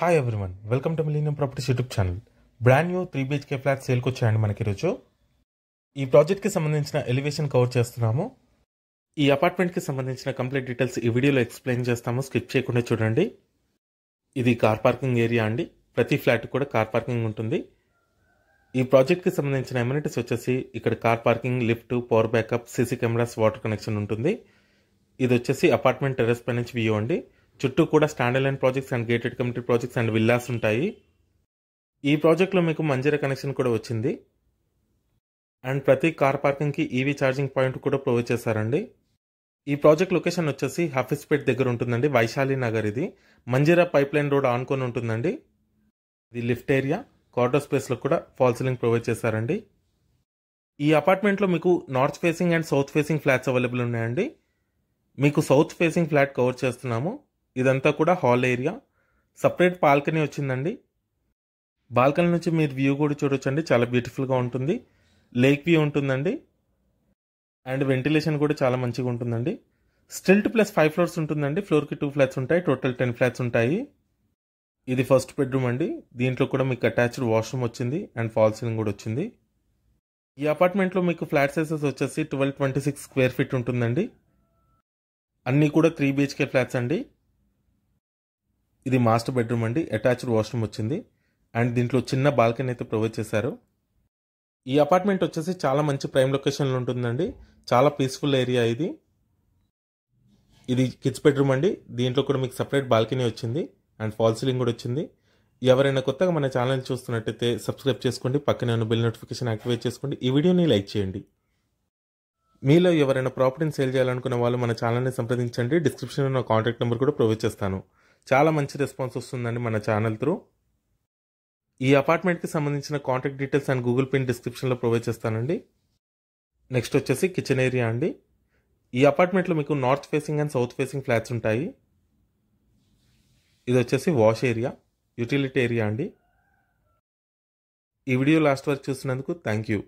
hi everyone welcome to millennium properties YouTube channel brand new three BHK flat సేల్కి వచ్చాయండి మనకి ఈరోజు ఈ ప్రాజెక్ట్కి సంబంధించిన ఎలివేషన్ కవర్ చేస్తున్నాము ఈ అపార్ట్మెంట్కి సంబంధించిన కంప్లీట్ డీటెయిల్స్ ఈ వీడియోలో ఎక్స్ప్లెయిన్ చేస్తాము స్కిప్ చేయకుండా చూడండి ఇది కార్ పార్కింగ్ ఏరియా అండి ప్రతి ఫ్లాట్కి కూడా కార్ పార్కింగ్ ఉంటుంది ఈ ప్రాజెక్ట్కి సంబంధించిన ఎమ్యూనిటీస్ వచ్చేసి ఇక్కడ car parking lift power backup CC cameras water connection ఉంటుంది ఇది వచ్చేసి అపార్ట్మెంట్ టెరెస్ పై నుంచి వ్యూ అండి చుట్టూ కూడా standalone projects and gated community projects and villas ఉంటాయి ఈ ప్రాజెక్ట్లో మీకు మంజీరా కనెక్షన్ కూడా వచ్చింది అండ్ ప్రతి కార్ పార్కింగ్కి ఈవీ e ఛార్జింగ్ పాయింట్ కూడా ప్రొవైడ్ చేశారండి ఈ ప్రాజెక్ట్ లొకేషన్ వచ్చేసి హఫీస్పేట్ దగ్గర ఉంటుందండి వైశాలి నగర్ ఇది మంజీరా పైప్ లైన్ రోడ్ ఆనుకొని ఉంటుందండి ఇది లిఫ్ట్ ఏరియా కార్డో స్పేస్లో కూడా ఫాల్ సీలింగ్ ప్రొవైడ్ చేశారండి ఈ అపార్ట్మెంట్లో మీకు north facing and south facing flats available ఉన్నాయండి మీకు సౌత్ ఫేసింగ్ ఫ్లాట్ కవర్ చేస్తున్నాము ఇదంతా కూడా హాల్ ఏరియా సపరేట్ బాల్కనీ వచ్చిందండి బాల్కనీ నుంచి మీరు వ్యూ కూడా అండి చాలా బ్యూటిఫుల్గా ఉంటుంది లేక్ వ్యూ ఉంటుందండి అండ్ వెంటిలేషన్ కూడా చాలా మంచిగా ఉంటుందండి స్టిల్ట్ ప్లస్ ఫైవ్ ఫ్లోర్స్ ఉంటుందండి ఫ్లోర్కి టూ ఫ్లాట్స్ ఉంటాయి టోటల్ టెన్ ఫ్లాట్స్ ఉంటాయి ఇది ఫస్ట్ బెడ్రూమ్ అండి దీంట్లో కూడా మీకు అటాచ్డ్ వాష్రూమ్ వచ్చింది అండ్ ఫాల్ సీలింగ్ కూడా వచ్చింది ఈ అపార్ట్మెంట్లో మీకు ఫ్లాట్ సైజెస్ వచ్చేసి twelve twenty six square feet ఉంటుందండి అన్నీ కూడా త్రీ బిహెచ్కే ఫ్లాట్స్ అండి ఇది మాస్టర్ బెడ్రూమ్ అండి అటాచ్డ్ వాష్రూమ్ వచ్చింది అండ్ దీంట్లో చిన్న బాల్కనీ అయితే ప్రొవైడ్ చేశారు ఈ అపార్ట్మెంట్ వచ్చేసి చాలా మంచి ప్రైమ్ లొకేషన్లో ఉంటుందండి చాలా పీస్ఫుల్ ఏరియా ఇది ఇది కిడ్స్ బెడ్రూమ్ అండి దీంట్లో కూడా మీకు సపరేట్ బాల్కనీ వచ్చింది అండ్ ఫాల్ సీలింగ్ కూడా వచ్చింది ఎవరైనా కొత్తగా మన ఛానల్ చూస్తున్నట్టయితే సబ్స్క్రైబ్ చేసుకోండి పక్కనే ఉన్న బిల్ నోటిఫికేషన్ యాక్టివేట్ చేసుకోండి ఈ వీడియోని లైక్ చేయండి మీలో ఎవరైనా ప్రాపర్టీని సేల్ చేయాలనుకున్న వాళ్ళు మన ఛానల్ని సంప్రదించండి డిస్క్రిప్షన్లో నా కాంటాక్ట్ నెంబర్ కూడా ప్రొవైడ్ చేస్తాను చాలా మంచి రెస్పాన్స్ వస్తుందండి మన ఛానల్ త్రూ ఈ అపార్ట్మెంట్కి సంబంధించిన contact details and Google pin డిస్క్రిప్షన్లో ప్రొవైడ్ చేస్తానండి నెక్స్ట్ వచ్చేసి కిచెన్ ఏరియా అండి ఈ అపార్ట్మెంట్లో మీకు north facing and south facing flats ఉంటాయి ఇది వచ్చేసి వాష్ ఏరియా యూటిలిటీ ఏరియా అండి ఈ వీడియో లాస్ట్ వరకు చూసినందుకు థ్యాంక్ యూ